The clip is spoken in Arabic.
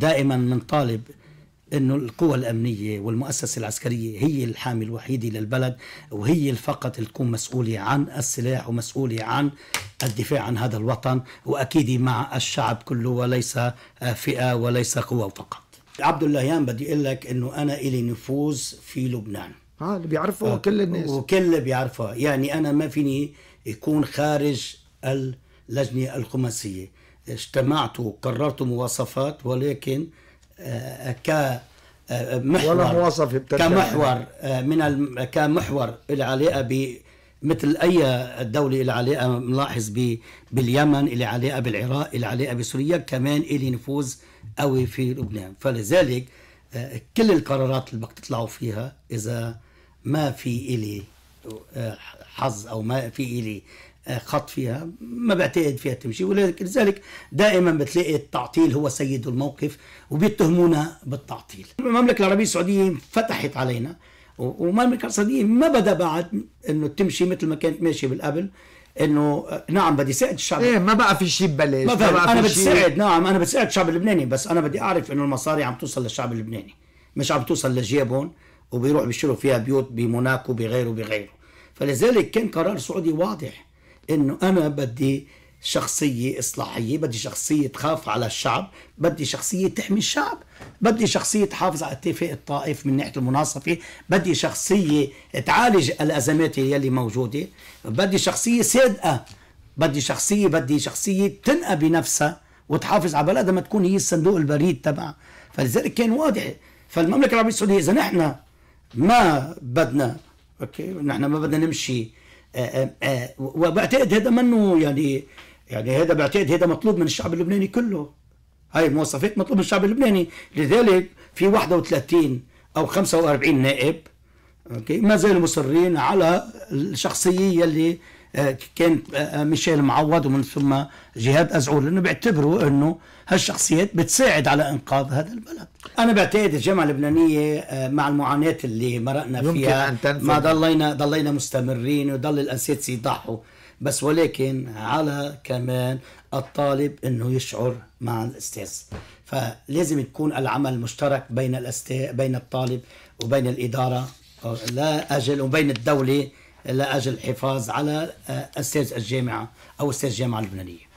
دائما بنطالب انه القوى الامنيه والمؤسسه العسكريه هي الحامي الوحيد للبلد وهي فقط اللي تكون مسؤوله عن السلاح ومسؤوله عن الدفاع عن هذا الوطن واكيد مع الشعب كله وليس آه، فئه وليس قوى فقط. عبد اللهيان بدي اقول لك انه انا الي نفوذ في لبنان. اه اللي بيعرفه آه، كل الناس وكل بيعرفه يعني انا ما فيني يكون خارج اللجنه الخماسيه اجتمعت وقررت مواصفات ولكن آه، ك آه، محور ولا مواصفة كمحور يعني. آه، من كمحور العلاقه ب مثل اي دوله العلاقه ملاحظ باليمن العلاقه بالعراق العلاقه بسوريا كمان إلي نفوذ قوي في لبنان فلذلك كل القرارات اللي بدك تطلعوا فيها اذا ما في إلي حظ او ما في إلي آه، خط فيها ما بعتقد فيها تمشي ولذلك دائما بتلاقي التعطيل هو سيد الموقف وبيتهمونا بالتعطيل المملكة العربية السعودية فتحت علينا والمملكة السعودية ما بدا بعد انه تمشي مثل ما كانت ماشية بالقبل انه نعم بدي ساعد الشعب ايه ما بقى في شيء ببلاش ما, ما بقى انا بدي ساعد نعم انا بدي ساعد الشعب اللبناني بس انا بدي اعرف انه المصاري عم توصل للشعب اللبناني مش عم توصل لجيبهم وبيروح بيشتروا فيها بيوت بموناكو بغيره بغيره فلذلك كان قرار سعودي واضح انه انا بدي شخصية إصلاحية بدي شخصية تخاف على الشعب بدي شخصية تحمي الشعب بدي شخصية تحافظ على اتفاق الطائف من ناحية المناصفة بدي شخصية تعالج الأزمات يلي موجودة بدي شخصية صادقة بدي شخصية بدي شخصية تنقى بنفسها وتحافظ على بلدها ما تكون هي الصندوق البريد تبعها فلذلك كان واضح فالمملكة العربية السعودية إذا نحن ما بدنا أوكي نحن ما بدنا نمشي آه، آه، آه، وبعتقد هذا منه يعني يعني هذا بعتقد هذا مطلوب من الشعب اللبناني كله هاي المواصفات مطلوب من الشعب اللبناني لذلك في 31 او 45 نائب اوكي ما زالوا مصرين على الشخصيه اللي آه، كان آه، آه، ميشيل معوض ومن ثم جهاد أزعور لأنه بيعتبروا أنه هالشخصيات بتساعد على إنقاذ هذا البلد أنا بعتقد الجامعة اللبنانية مع المعاناة اللي مرقنا فيها أن ما ضلينا ضلينا مستمرين وضل الأساتذة يضحوا بس ولكن على كمان الطالب انه يشعر مع الاستاذ فلازم يكون العمل مشترك بين الاستاذ بين الطالب وبين الاداره لا اجل وبين الدوله لاجل الحفاظ على استاذ آه، الجامعه او استاذ الجامعه اللبنانيه